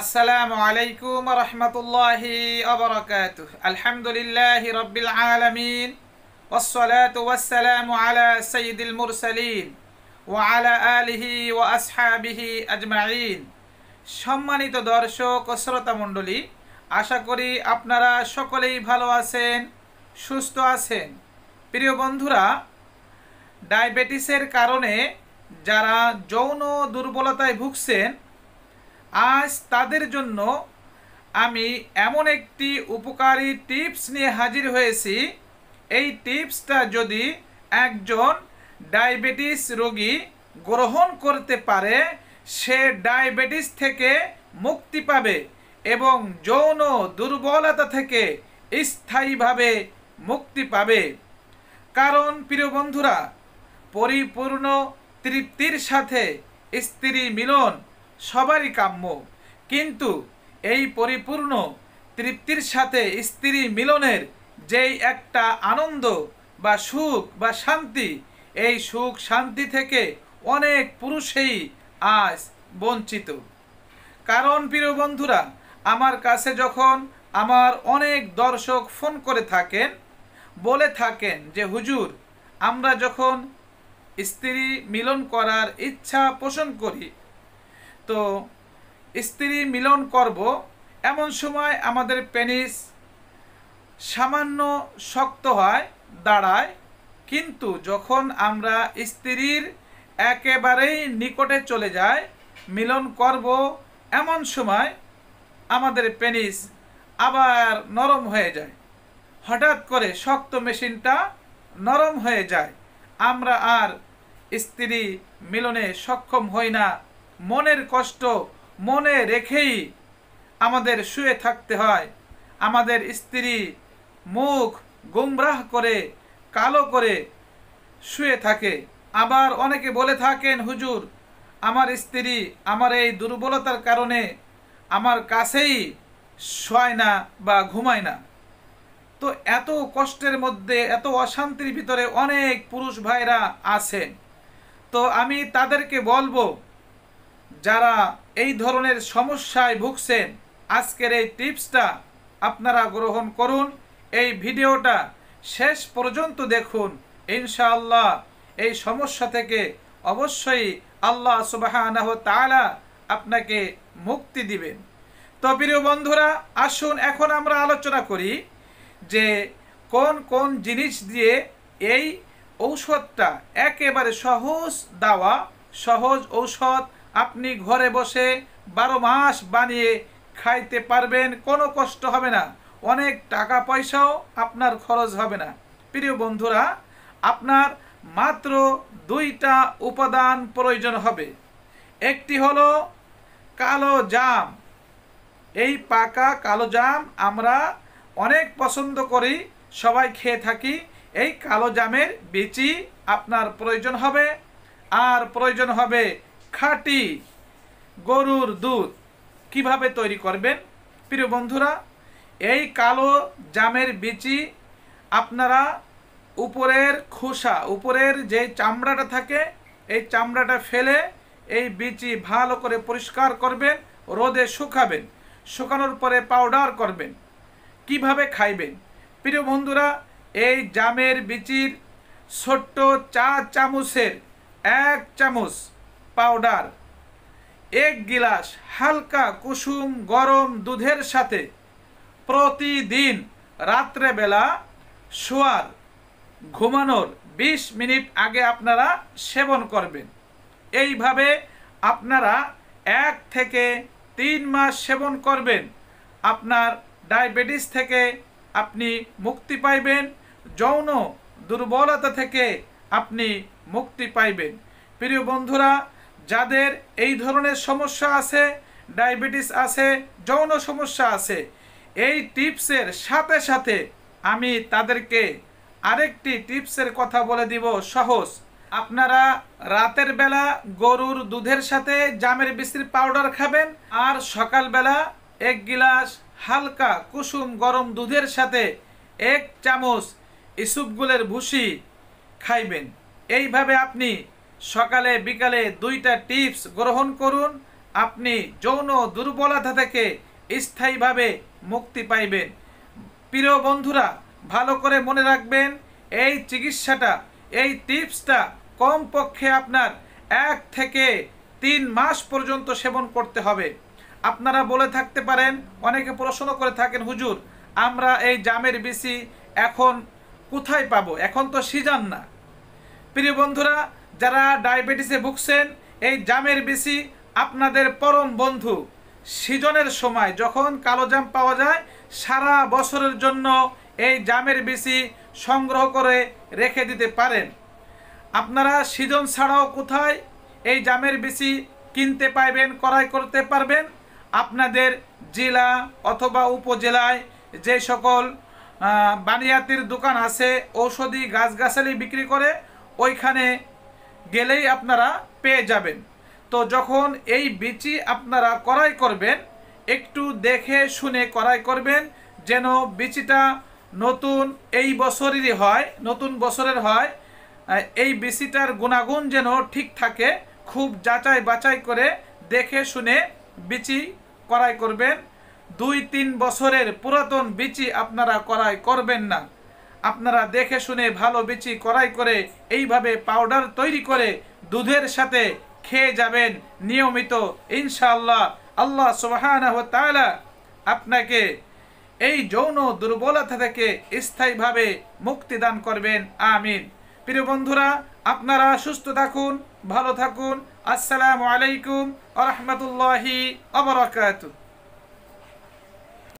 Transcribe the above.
আসসালামু আলাইকুম রহমতুল্লাহি অবরকাত আলহামদুলিল্লাহ রব্বিল আলমিন والصلاة والسلام على سيد المرسلين وعلى آله وأصحابه أجمعين সম্মানিত দর্শক ও শ্রোতা মণ্ডলী আশা করি আপনারা সকলেই ভালো আছেন সুস্থ আছেন প্রিয় বন্ধুরা ডায়াবেটিসের কারণে যারা যৌন দুর্বলতায় ভুগছেন আজ তাদের জন্য আমি এমন একটি উপকারী টিপস নিয়ে হাজির হয়েছি এই টিপসটা যদি একজন ডায়াবেটিস রোগী গ্রহণ করতে পারে সে ডায়াবেটিস থেকে মুক্তি পাবে এবং যৌন দুর্বলতা থেকে স্থায়ীভাবে মুক্তি পাবে কারণ প্রিয় বন্ধুরা পরিপূর্ণ তৃপ্তির সাথে স্ত্রী মিলন সবারই কাম্য কিন্তু এই পরিপূর্ণ তৃপ্তির সাথে স্ত্রী মিলনের যেই একটা আনন্দ বা সুখ বা শান্তি এই সুখ শান্তি থেকে অনেক পুরুষেই আজ বঞ্চিত কারণ প্রিয় বন্ধুরা আমার কাছে যখন আমার অনেক দর্শক ফোন করে থাকেন বলে থাকেন যে হুজুর আমরা যখন স্ত্রী মিলন করার ইচ্ছা পোষণ করি তো স্ত্রী মিলন করব এমন সময় আমাদের পেনিস সামান্য শক্ত হয় দাঁড়ায় কিন্তু যখন আমরা স্ত্রীর একেবারেই নিকটে চলে যায় মিলন করব এমন সময় আমাদের পেনিস আবার নরম হয়ে যায় হঠাৎ করে শক্ত মেশিনটা নরম হয়ে যায় আমরা আর স্ত্রী মিলনে সক্ষম হই না মনের কষ্ট মনে রেখেই আমাদের শুয়ে থাকতে হয় আমাদের স্ত্রী মুখ গুমরাহ করে কালো করে শুয়ে থাকে আবার অনেকে বলে থাকেন হুজুর আমার স্ত্রী আমার এই দুর্বলতার কারণে আমার কাছেই শোয় না বা ঘুমায় না তো এত কষ্টের মধ্যে এত অশান্তির ভিতরে অনেক পুরুষ ভাইরা আছেন তো আমি তাদেরকে বলবো যারা এই ধরনের সমস্যায় ভুগছেন আজকের এই টিপসটা আপনারা গ্রহণ করুন এই ভিডিওটা শেষ পর্যন্ত দেখুন ইনশাআল্লাহ এই সমস্যা থেকে অবশ্যই আল্লাহ সুবাহ আপনাকে মুক্তি দিবেন তো প্রিয় বন্ধুরা আসুন এখন আমরা আলোচনা করি যে কোন কোন জিনিস দিয়ে এই ঔষধটা একেবারে সহজ দাওয়া সহজ ঔষধ আপনি ঘরে বসে বারো মাস বানিয়ে খাইতে পারবেন কোনো কষ্ট হবে না অনেক টাকা পয়সাও আপনার খরচ হবে না প্রিয় বন্ধুরা আপনার মাত্র দুইটা উপাদান প্রয়োজন হবে একটি হলো কালো জাম এই পাকা কালো জাম আমরা অনেক পছন্দ করি সবাই খেয়ে থাকি এই কালো জামের বেচি আপনার প্রয়োজন হবে আর প্রয়োজন হবে খাঁটি গরুর দুধ কিভাবে তৈরি করবেন প্রিয় বন্ধুরা এই কালো জামের বিচি আপনারা উপরের খোসা উপরের যে চামড়াটা থাকে এই চামড়াটা ফেলে এই বিচি ভালো করে পরিষ্কার করবেন রোদে শুকাবেন শুকানোর পরে পাউডার করবেন কিভাবে খাইবেন প্রিয় বন্ধুরা এই জামের বিচির ছোট্ট চা চামচের এক চামচ পাউডার এক গিলাস হালকা কুসুম গরম দুধের সাথে প্রতিদিন রাত্রেবেলা শোয়ার ঘুমানোর ২০ মিনিট আগে আপনারা সেবন করবেন এইভাবে আপনারা এক থেকে তিন মাস সেবন করবেন আপনার ডায়াবেটিস থেকে আপনি মুক্তি পাইবেন যৌন দুর্বলতা থেকে আপনি মুক্তি পাইবেন প্রিয় বন্ধুরা যাদের এই ধরনের সমস্যা আছে ডায়াবেটিস আছে যৌন সমস্যা আছে এই টিপসের সাথে সাথে আমি তাদেরকে আরেকটি টিপসের কথা বলে দিব সহজ আপনারা রাতের বেলা গরুর দুধের সাথে জামের বিস্তির পাউডার খাবেন আর সকালবেলা এক গিলাস হালকা কুসুম গরম দুধের সাথে এক চামচ ইসুপগুলের ভুসি খাইবেন এইভাবে আপনি সকালে বিকালে দুইটা টিপস গ্রহণ করুন আপনি যৌন দুর্বলতা থেকে স্থায়ীভাবে মুক্তি পাইবেন প্রিয় বন্ধুরা ভালো করে মনে রাখবেন এই চিকিৎসাটা এই টিপসটা কমপক্ষে আপনার এক থেকে তিন মাস পর্যন্ত সেবন করতে হবে আপনারা বলে থাকতে পারেন অনেকে প্রশ্ন করে থাকেন হুজুর আমরা এই জামের বিসি এখন কোথায় পাবো এখন তো সিজান না প্রিয় বন্ধুরা যারা ডায়াবেটিসে ভুগছেন এই জামের বিচি আপনাদের পরম বন্ধু সিজনের সময় যখন কালো জাম পাওয়া যায় সারা বছরের জন্য এই জামের বিচি সংগ্রহ করে রেখে দিতে পারেন আপনারা সিজন ছাড়াও কোথায় এই জামের বিচি কিনতে পাইবেন করাই করতে পারবেন আপনাদের জেলা অথবা উপজেলায় যে সকল বানিয়াতির দোকান আছে ঔষধি গাছগাছালি বিক্রি করে ওইখানে গেলেই আপনারা পেয়ে যাবেন তো যখন এই বিচি আপনারা করাই করবেন একটু দেখে শুনে করাই করবেন যেন বিচিটা নতুন এই বছরেরই হয় নতুন বছরের হয় এই বিচিটার গুণাগুণ যেন ঠিক থাকে খুব যাচাই বাছাই করে দেখে শুনে বিচি করাই করবেন দুই তিন বছরের পুরাতন বিচি আপনারা করাই করবেন না আপনারা দেখে শুনে ভালো বেচি করাই করে এইভাবে পাউডার তৈরি করে দুধের সাথে খেয়ে যাবেন নিয়মিত ইনশাআল্লাহ আল্লাহ সুবাহান আপনাকে এই যৌন দুর্বলতা থেকে স্থায়ীভাবে মুক্তিদান করবেন আমিন প্রিয় বন্ধুরা আপনারা সুস্থ থাকুন ভালো থাকুন আসসালামু আলাইকুম আ রহমতুল্লাহি আবরাকাতু